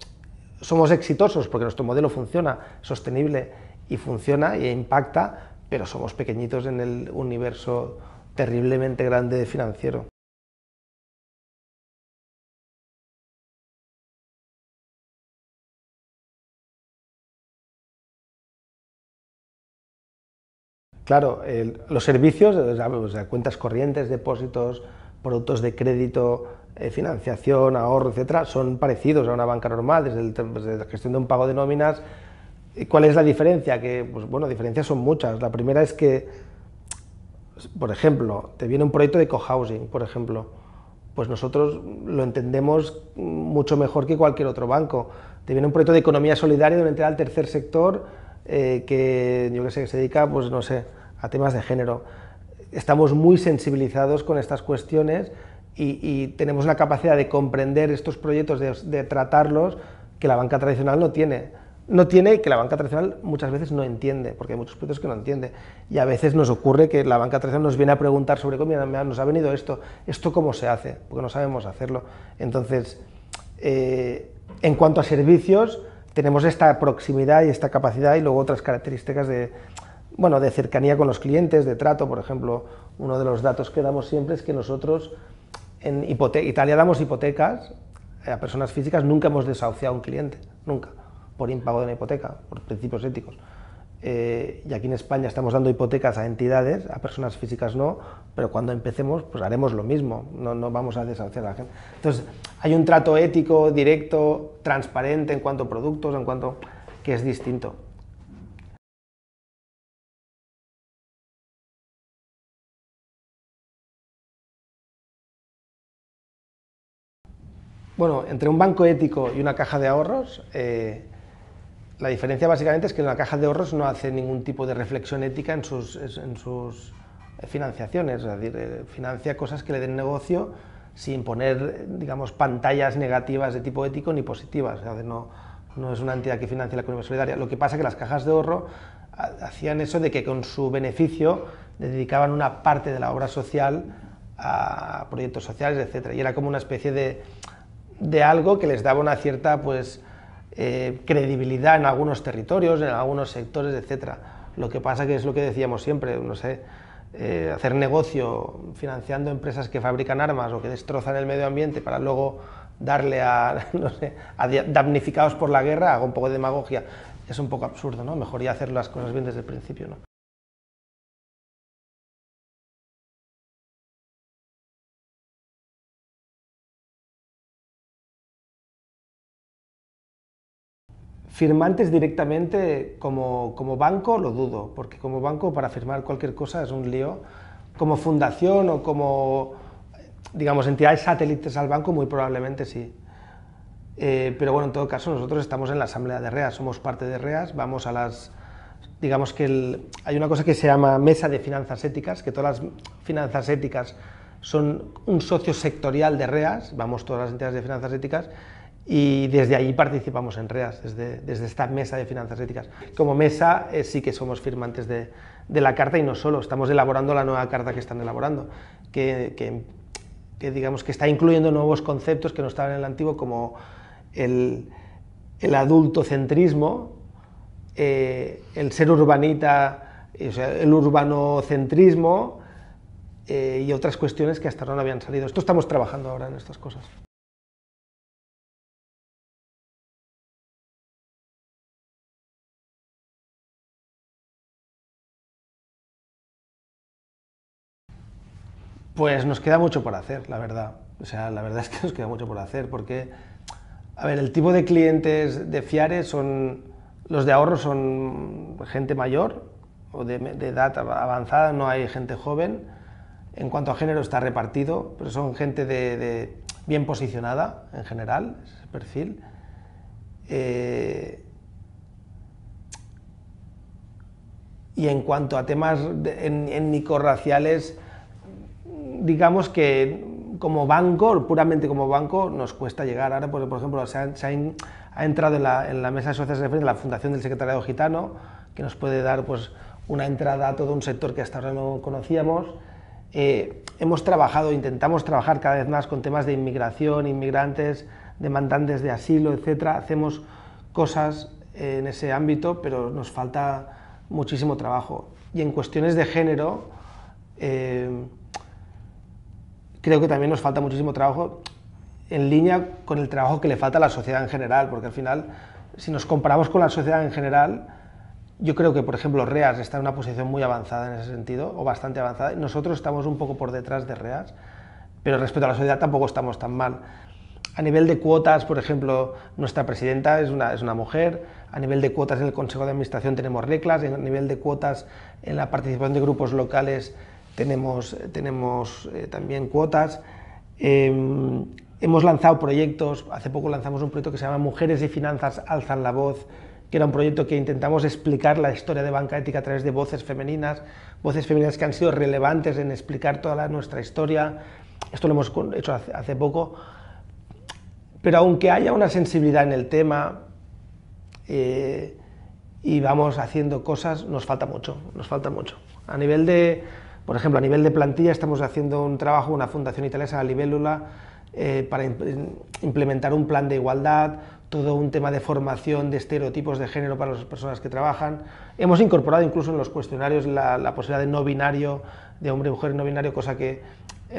somos exitosos porque nuestro modelo funciona, sostenible y funciona e impacta, pero somos pequeñitos en el universo terriblemente grande financiero. Claro, los servicios, cuentas corrientes, depósitos, productos de crédito, eh, financiación, ahorro, etcétera, son parecidos a una banca normal, desde, la gestión de un pago de nóminas. ¿Cuál es la diferencia? Que, pues, bueno, diferencias son muchas. La primera es que, por ejemplo, te viene un proyecto de cohousing, por ejemplo, pues nosotros lo entendemos mucho mejor que cualquier otro banco. Te viene un proyecto de economía solidaria donde entra al tercer sector eh, que, yo que sé, que se dedica, pues no sé, a temas de género. Estamos muy sensibilizados con estas cuestiones y, tenemos la capacidad de comprender estos proyectos, de, tratarlos, que la banca tradicional no tiene no tiene y que la banca tradicional muchas veces no entiende, porque hay muchos proyectos que no entiende. Y a veces nos ocurre que la banca tradicional nos viene a preguntar sobre cómo nos ha venido esto, esto cómo se hace, porque no sabemos hacerlo. Entonces, eh, en cuanto a servicios, tenemos esta proximidad y esta capacidad y luego otras características de, bueno, de cercanía con los clientes, de trato, por ejemplo, uno de los datos que damos siempre es que nosotros en Italia damos hipotecas a personas físicas, nunca hemos desahuciado a un cliente, nunca, por impago de una hipoteca, por principios éticos. Eh, y aquí en España estamos dando hipotecas a entidades, a personas físicas no, pero cuando empecemos pues haremos lo mismo, no, no vamos a desahuciar a la gente. Entonces, hay un trato ético, directo, transparente en cuanto a productos, en cuanto que es distinto. Bueno, entre un banco ético y una caja de ahorros, eh, la diferencia básicamente es que la caja de ahorros no hace ningún tipo de reflexión ética en sus, eh, financiaciones, es decir, eh, financia cosas que le den negocio sin poner, digamos, pantallas negativas de tipo ético ni positivas, no, es una entidad que financia la economía solidaria. Lo que pasa es que las cajas de ahorro hacían eso de que con su beneficio dedicaban una parte de la obra social a proyectos sociales, etc. Y era como una especie de de algo que les daba una cierta pues, eh, credibilidad en algunos territorios, en algunos sectores, etc. Lo que pasa que es lo que decíamos siempre, no sé, eh, hacer negocio financiando empresas que fabrican armas o que destrozan el medio ambiente para luego darle a, *laughs* no sé, a damnificados por la guerra, hago un poco de demagogia. Es un poco absurdo, ¿no? Mejor ya hacer las cosas bien desde el principio, ¿no? Firmantes directamente como, banco lo dudo, porque como banco para firmar cualquier cosa es un lío. Como fundación o como, digamos, entidades satélites al banco, muy probablemente sí. Eh, pero bueno, en todo caso, nosotros estamos en la asamblea de REAS, somos parte de REAS, vamos a las, digamos que hay una cosa que se llama mesa de finanzas éticas, que todas las finanzas éticas son un socio sectorial de REAS, vamos todas las entidades de finanzas éticas, y desde ahí participamos en REAS, desde, esta mesa de finanzas éticas. Como mesa eh, sí que somos firmantes de, la carta y no solo, estamos elaborando la nueva carta que están elaborando, que, digamos que está incluyendo nuevos conceptos que no estaban en el antiguo como el, el adultocentrismo, eh, el ser urbanita, eh, o sea, el urbanocentrismo y otras cuestiones que hasta ahora no habían salido. Esto estamos trabajando ahora en estas cosas. Pues nos queda mucho por hacer, la verdad. O sea, la verdad *laughs* es que nos queda mucho por hacer porque, a ver, el tipo de clientes de Fiare son, los de ahorro son gente mayor o de, edad avanzada, no hay gente joven. En cuanto a género está repartido, pero son gente de, bien posicionada en general, ese perfil. Eh, y en cuanto a temas étnico-raciales, digamos que como banco, puramente como banco, nos cuesta llegar. Ahora, porque, por ejemplo, se ha, entrado en la, mesa de sociedades de referencia la Fundación del Secretariado Gitano, que nos puede dar pues, una entrada a todo un sector que hasta ahora no conocíamos. Eh, hemos trabajado, intentamos trabajar cada vez más con temas de inmigración, inmigrantes, demandantes de asilo, etcétera. Hacemos cosas eh, en ese ámbito, pero nos falta muchísimo trabajo. Y en cuestiones de género, eh, creo que también nos falta muchísimo trabajo en línea con el trabajo que le falta a la sociedad en general, porque al final, si nos comparamos con la sociedad en general, yo creo que, por ejemplo, REAS está en una posición muy avanzada en ese sentido, o bastante avanzada. Nosotros estamos un poco por detrás de REAS, pero respecto a la sociedad tampoco estamos tan mal. A nivel de cuotas, por ejemplo, nuestra presidenta es una, es una mujer, a nivel de cuotas en el Consejo de Administración tenemos reglas, a nivel de cuotas en la participación de grupos locales tenemos, tenemos eh, también cuotas. Em, hemos lanzado proyectos, hace poco lanzamos un proyecto que se llama Mujeres de Finanzas Alzan la Voz, que era un proyecto que intentamos explicar la historia de banca ética a través de voces femeninas, voces femeninas que han sido relevantes en explicar toda nuestra historia. Esto lo hemos hecho hace, poco. Pero aunque haya una sensibilidad en el tema, eh, y vamos haciendo cosas, nos falta mucho, nos falta mucho. A nivel de por ejemplo, a nivel de plantilla estamos haciendo un trabajo, una fundación italiana, Libélula, eh, para implementar un plan de igualdad, todo un tema de formación de estereotipos de género para las personas que trabajan. Hemos incorporado incluso en los cuestionarios la, posibilidad de no binario, de hombre, mujer, no binario, cosa que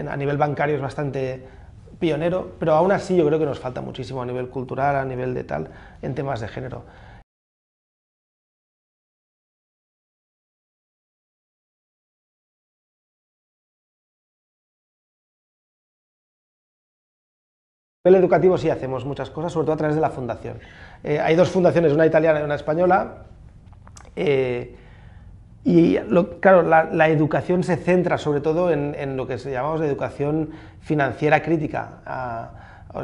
a nivel bancario es bastante pionero, pero aún así yo creo que nos falta muchísimo a nivel cultural, a nivel de tal, en temas de género. A nivel educativo sí hacemos muchas cosas, sobre todo a través de la fundación. Eh, hay dos fundaciones, una italiana y una española. Eh, y claro, la, educación se centra sobre todo en, lo que se llamamos educación financiera crítica,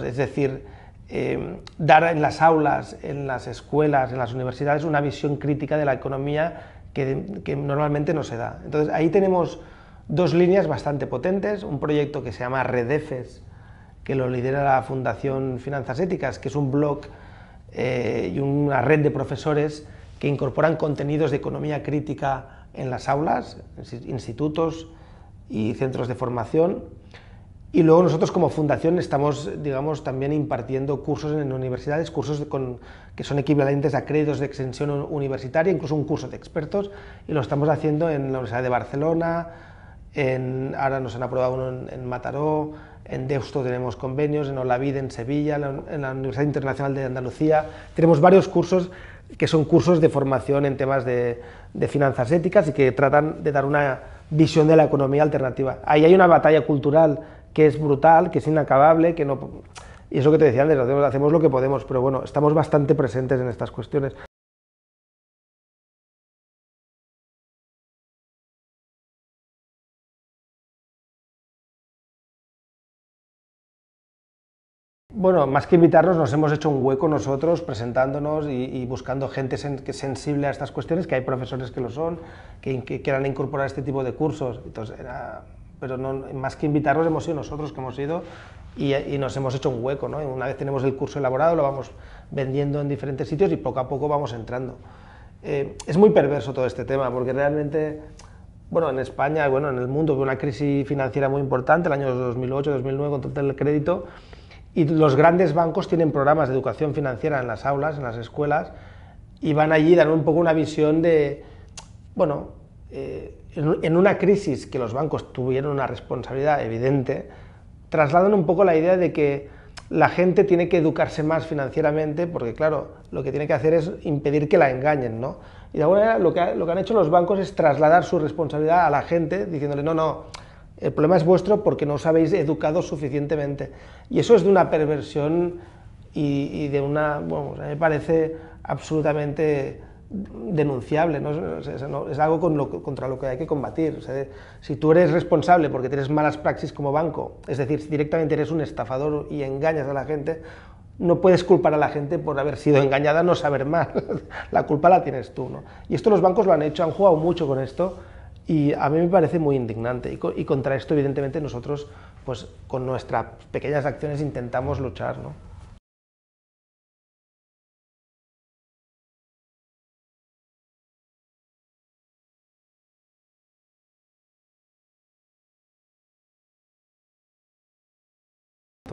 es decir, em, dar en las aulas, en las escuelas, en las universidades una visión crítica de la economía que, que normalmente no se da. Entonces ahí tenemos dos líneas bastante potentes, un proyecto que se llama Redefes, que lo lidera la Fundación Finanzas Éticas, que es un blog eh, y una red de profesores que incorporan contenidos de economía crítica en las aulas, institutos y centros de formación. Y luego nosotros como fundación estamos, digamos, también impartiendo cursos en universidades, cursos que son equivalentes a créditos de extensión universitaria, incluso un curso de expertos, y lo estamos haciendo en la Universidad de Barcelona, en, ahora nos han aprobado uno en Mataró, en Deusto tenemos convenios, en Olavide, en Sevilla, en la Universidad Internacional de Andalucía. Tenemos varios cursos que son cursos de formación en temas de, finanzas éticas y que tratan de dar una visión de la economía alternativa. Ahí hay una batalla cultural que es brutal, que es inacabable, que no... Y eso que te decía antes, hacemos lo que podemos, pero bueno, estamos bastante presentes en estas cuestiones. Bueno, más que invitarlos, nos hemos hecho un hueco nosotros presentándonos y, buscando gente sensible a estas cuestiones, que hay profesores que lo son, que, quieran incorporar este tipo de cursos. Entonces, era, pero no, más que invitarlos, hemos sido nosotros que hemos ido y, nos hemos hecho un hueco. Una vez tenemos el curso elaborado, lo vamos vendiendo en diferentes sitios y poco a poco vamos entrando. Eh, es muy perverso todo este tema, porque realmente bueno, en España, bueno, en el mundo, hubo una crisis financiera muy importante, el año 2008-2009 con todo el crédito, y los grandes bancos tienen programas de educación financiera en las aulas, en las escuelas, y van allí, dan un poco una visión de, bueno, eh, en una crisis que los bancos tuvieron una responsabilidad evidente, trasladan un poco la idea de que la gente tiene que educarse más financieramente porque, claro, lo que tiene que hacer es impedir que la engañen, ¿no? Y de alguna manera lo lo que han hecho los bancos es trasladar su responsabilidad a la gente diciéndole, no, no, el problema es vuestro porque no os habéis educado suficientemente. Y eso es de una perversión y, de una, bueno, me parece absolutamente denunciable, ¿no? es, algo lo, contra lo que hay que combatir. si tú eres responsable porque tienes malas praxis como banco, es decir, si directamente eres un estafador y engañas a la gente, no puedes culpar a la gente por haber sido engañada, no saber más. *laughs* la culpa la tienes tú. ¿no? Y esto los bancos lo han hecho, han jugado mucho con esto y a mí me parece muy indignante. Y, contra esto, evidentemente, nosotros, pues con nuestras pequeñas acciones intentamos luchar, ¿no?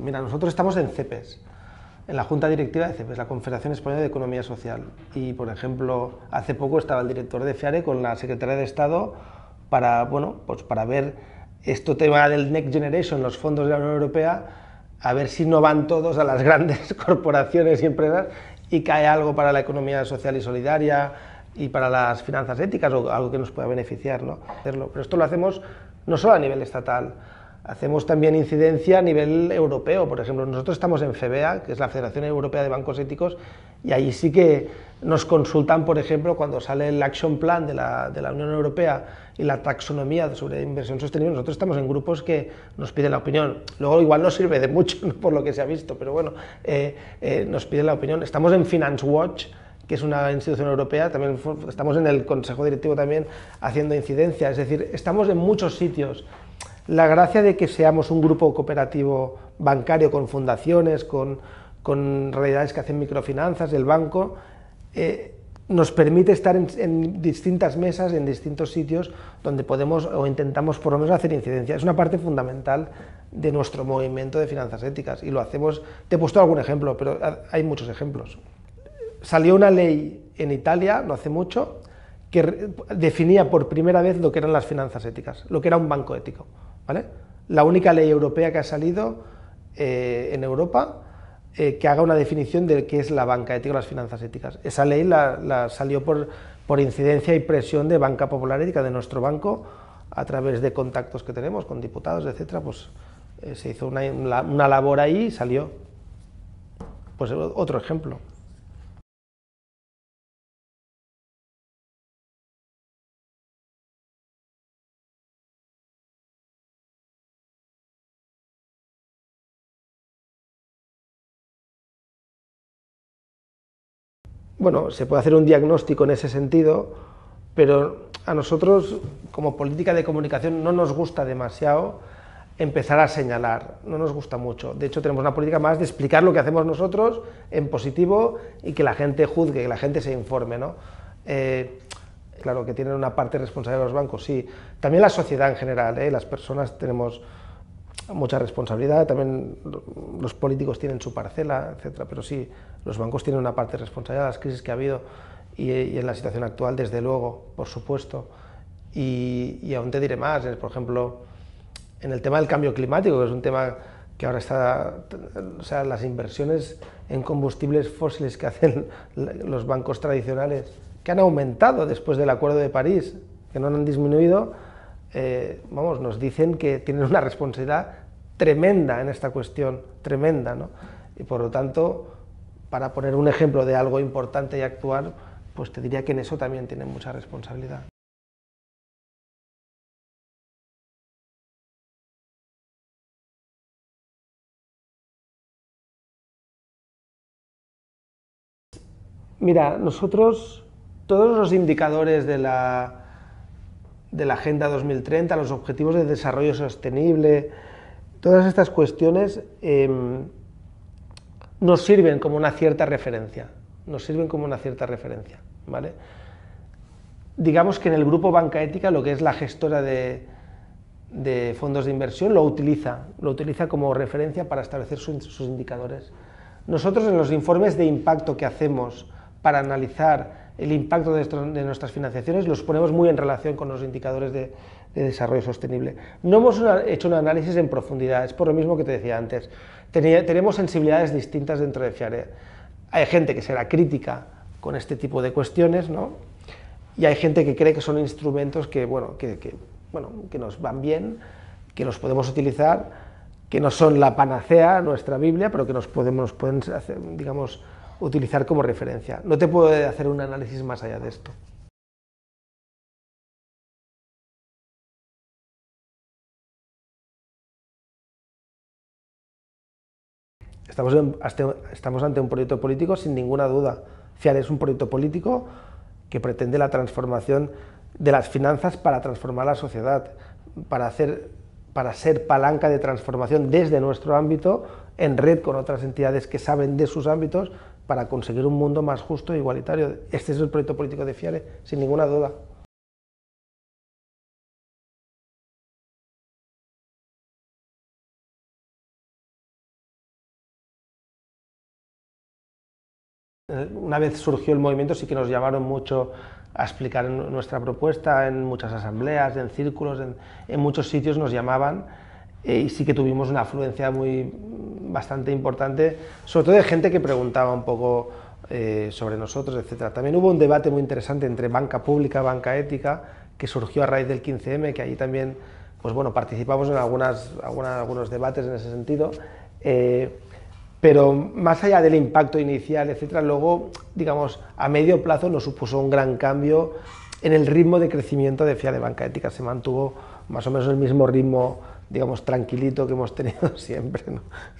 Mira, nosotros estamos en CEPES, en la Junta Directiva de CEPES, la Confederación Española de Economía Social. Y, por ejemplo, hace poco estaba el director de Fiare con la secretaria de Estado para, bueno, pues para ver este tema del Next Generation, los fondos de la Unión Europea, a ver si no van todos a las *laughs* grandes corporaciones y empresas y cae algo para la economía social y solidaria y para las finanzas éticas o algo que nos pueda beneficiar. ¿no? Hacerlo. Pero esto lo hacemos no solo a nivel estatal, hacemos también incidencia a nivel europeo. Por ejemplo, nosotros estamos en FEBEA, que es la Federación Europea de Bancos Éticos, y ahí sí que nos consultan, por ejemplo, cuando sale el Action Plan de la, Unión Europea y la taxonomía sobre inversión sostenible, nosotros estamos en grupos que nos piden la opinión. Luego igual no sirve de mucho *laughs* por lo que se ha visto, pero bueno, eh, eh, nos piden la opinión. Estamos en Finance Watch, que es una institución europea, también estamos en el Consejo Directivo también haciendo incidencia, es decir, estamos en muchos sitios. La gracia de que seamos un grupo cooperativo bancario con fundaciones, con, con realidades que hacen microfinanzas, el banco, eh, nos permite estar en, distintas mesas, en distintos sitios donde podemos o intentamos por lo menos hacer incidencia. Es una parte fundamental de nuestro movimiento de finanzas éticas y lo hacemos, te he puesto algún ejemplo, pero hay muchos ejemplos. Salió una ley en Italia no hace mucho que definía por primera vez lo que eran las finanzas éticas, lo que era un banco ético. ¿vale? La única ley europea que ha salido eh, en Europa eh, que haga una definición de qué es la banca ética o las finanzas éticas. Esa ley la, salió por, incidencia y presión de Banca Popular Ética, de nuestro banco, a través de contactos que tenemos con diputados, etcétera, pues eh, se hizo una, una labor ahí y salió. Pues otro ejemplo. bueno, se puede hacer un diagnóstico en ese sentido, pero a nosotros, como política de comunicación, no nos gusta demasiado empezar a señalar, no nos gusta mucho. De hecho, tenemos una política más de explicar lo que hacemos nosotros en positivo y que la gente juzgue, que la gente se informe, ¿no? Eh, claro, que tienen una parte responsable de los bancos, sí. También la sociedad en general, ¿eh? las personas tenemos mucha responsabilidad, también los políticos tienen su parcela, etcétera, pero sí, los bancos tienen una parte de responsabilidad de las crisis que ha habido y, en la situación actual, desde luego, por supuesto. Y, aún te diré más, por ejemplo, en el tema del cambio climático, que es un tema que ahora está, o sea, las inversiones en combustibles fósiles que hacen *laughs* los bancos tradicionales, que han aumentado después del Acuerdo de París, que no han disminuido, eh, vamos, nos dicen que tienen una responsabilidad tremenda en esta cuestión, tremenda, ¿no? Y por lo tanto, para poner un ejemplo de algo importante y actual, pues te diría que en eso también tienen mucha responsabilidad. Mira, nosotros todos los indicadores de la, de la Agenda 2030, los objetivos de desarrollo sostenible, todas estas cuestiones em, nos sirven como una cierta referencia, nos sirven como una cierta referencia, ¿vale? Digamos que en el grupo Banca Ética, lo que es la gestora de, de fondos de inversión, lo utiliza, lo utiliza como referencia para establecer sus indicadores. Nosotros en los informes de impacto que hacemos para analizar el impacto de, nuestras financiaciones los ponemos muy en relación con los indicadores de, desarrollo sostenible. No hemos hecho un análisis en profundidad, es por lo mismo que te decía antes tenemos sensibilidades distintas dentro de FIARE. Hay gente que será crítica con este tipo de cuestiones, ¿no? Y hay gente que cree que son instrumentos que, bueno, que, bueno, que nos van bien, que los podemos utilizar, que no son la panacea, nuestra Biblia, pero que nos, podemos, pueden digamos, utilizar como referencia. No te puedo hacer un análisis más allá de esto. Estamos, ante un proyecto político sin ninguna duda. FIARE es un proyecto político que pretende la transformación de las finanzas para transformar la sociedad, para, hacer, para ser palanca de transformación desde nuestro ámbito en red con otras entidades que saben de sus ámbitos para conseguir un mundo más justo e igualitario. Este es el proyecto político de FIARE, sin ninguna duda. una vez surgió el movimiento sí que nos llamaron mucho a explicar nuestra propuesta en muchas asambleas, en círculos, en, muchos sitios nos llamaban eh, y sí que tuvimos una afluencia muy bastante importante, sobre todo de gente que preguntaba un poco eh, sobre nosotros, etcétera. También hubo un debate muy interesante entre banca pública, banca ética, que surgió a raíz del 15M, que allí también, pues bueno, participamos en algunas, alguna, algunos debates en ese sentido. Eh, pero más allá del impacto inicial, etcétera, luego, digamos, a medio plazo nos supuso un gran cambio en el ritmo de crecimiento de FIA de Banca Ética. Se mantuvo más o menos el mismo ritmo, digamos, tranquilito que hemos tenido *laughs* siempre.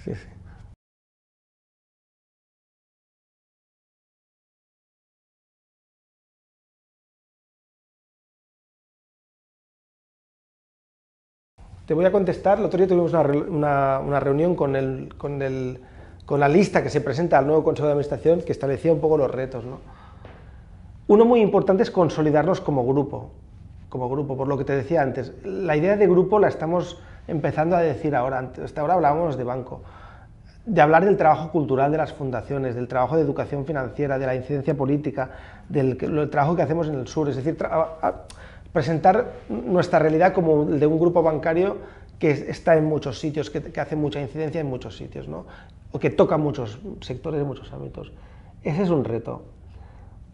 Sí, sí. Te voy a contestar, el otro día tuvimos una, reunión con el con la lista que se presenta al nuevo Consejo de Administración que establecía un poco los retos. Uno muy importante es consolidarnos como grupo, como grupo, por lo que te decía antes. La idea de grupo la estamos empezando a decir ahora, hasta ahora hablábamos de banco, de hablar del trabajo cultural de las fundaciones, del trabajo de educación financiera, de la incidencia política, del, trabajo que hacemos en el sur, es decir, presentar nuestra realidad como el de un grupo bancario que está en muchos sitios, que, que hace mucha incidencia en muchos sitios. ¿no? o que toca muchos sectores y muchos ámbitos. Ese es un reto.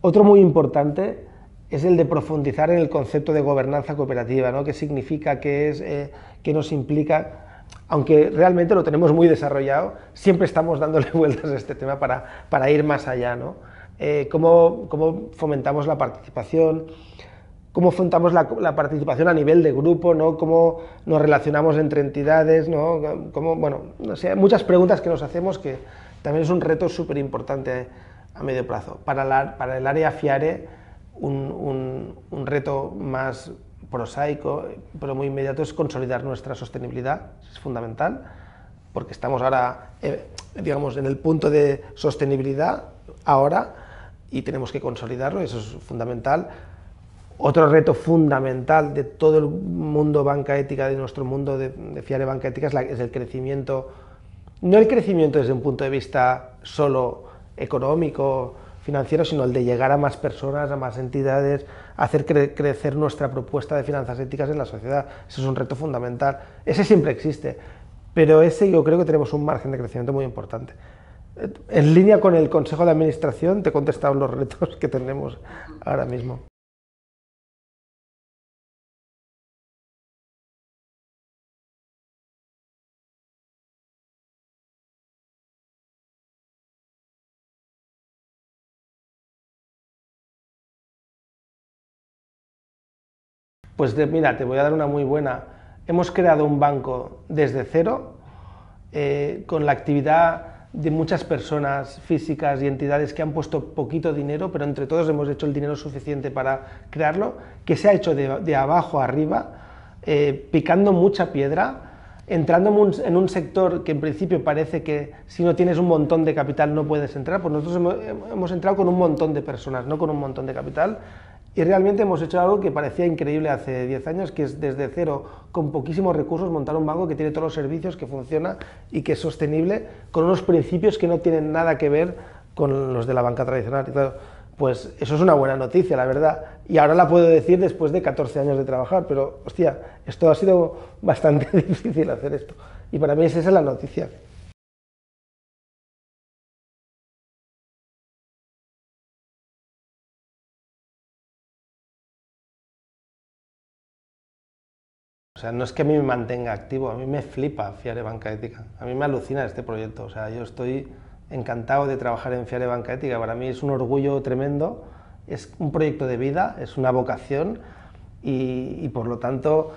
Otro muy importante es el de profundizar en el concepto de gobernanza cooperativa, ¿no? qué significa, qué es, eh, qué nos implica. Aunque realmente lo tenemos muy desarrollado, siempre estamos dándole *laughs* vueltas a este tema para, para ir más allá. ¿no? Eh, cómo, fomentamos la participación, cómo afrontamos la, participación a nivel de grupo, ¿no? cómo nos relacionamos entre entidades, ¿no? Cómo, bueno, no sé, muchas preguntas que nos hacemos que también es un reto súper importante a medio plazo. Para, para el área FIARE, un, reto más prosaico, pero muy inmediato, es consolidar nuestra sostenibilidad, es fundamental, porque estamos ahora, eh, digamos, en el punto de sostenibilidad, ahora, y tenemos que consolidarlo, eso es fundamental otro reto fundamental de todo el mundo banca ética, de nuestro mundo de, fiar banca ética, es, el crecimiento, no el crecimiento desde un punto de vista solo económico, financiero, sino el de llegar a más personas, a más entidades, hacer crecer nuestra propuesta de finanzas éticas en la sociedad. Ese es un reto fundamental. Ese siempre existe, pero ese yo creo que tenemos un margen de crecimiento muy importante. En línea con el Consejo de Administración, te he contestado los retos que tenemos ahora mismo. Pues mira, te voy a dar una muy buena. Hemos creado un banco desde cero eh, con la actividad de muchas personas físicas y entidades que han puesto poquito dinero, pero entre todos hemos hecho el dinero suficiente para crearlo, que se ha hecho de, abajo abajo arriba, eh, picando mucha piedra, entrando en un, sector que en principio parece que si no tienes un montón de capital no puedes entrar, pues nosotros hemos, entrado con un montón de personas, no con un montón de capital, y realmente hemos hecho algo que parecía increíble hace 10 años, que es desde cero, con poquísimos recursos, montar un banco que tiene todos los servicios, que funciona y que es sostenible, con unos principios que no tienen nada que ver con los de la banca tradicional. pues eso es una buena noticia, la verdad. Y ahora la puedo decir después de 14 años de trabajar, pero hostia, esto ha sido bastante *laughs* difícil hacer esto. Y para mí esa es la noticia. O sea, no es que a mí me mantenga activo, a mí me flipa Fiare Banca Ética. A mí me alucina este proyecto. O sea, yo estoy encantado de trabajar en Fiare Banca Ética. Para mí es un orgullo tremendo. Es un proyecto de vida, es una vocación y, por lo tanto,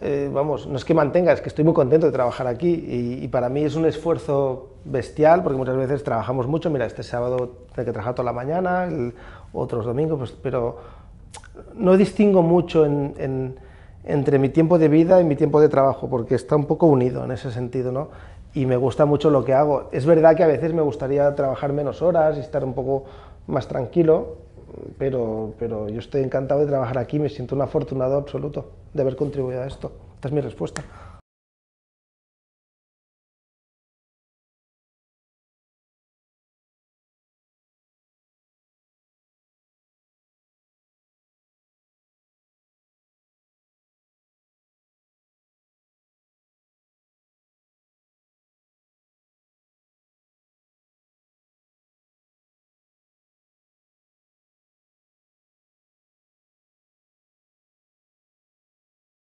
eh, vamos, no es que mantenga, es que estoy muy contento de trabajar aquí y, para mí es un esfuerzo bestial porque muchas veces trabajamos mucho. Mira, este sábado tengo que trabajar toda la mañana, otros domingos, pues, pero no distingo mucho en entre mi tiempo de vida y mi tiempo de trabajo, porque está un poco unido en ese sentido, ¿no? Y me gusta mucho lo que hago. Es verdad que a veces me gustaría trabajar menos horas y estar un poco más tranquilo, pero, pero yo estoy encantado de trabajar aquí, me siento un afortunado absoluto de haber contribuido a esto. Esta es mi respuesta.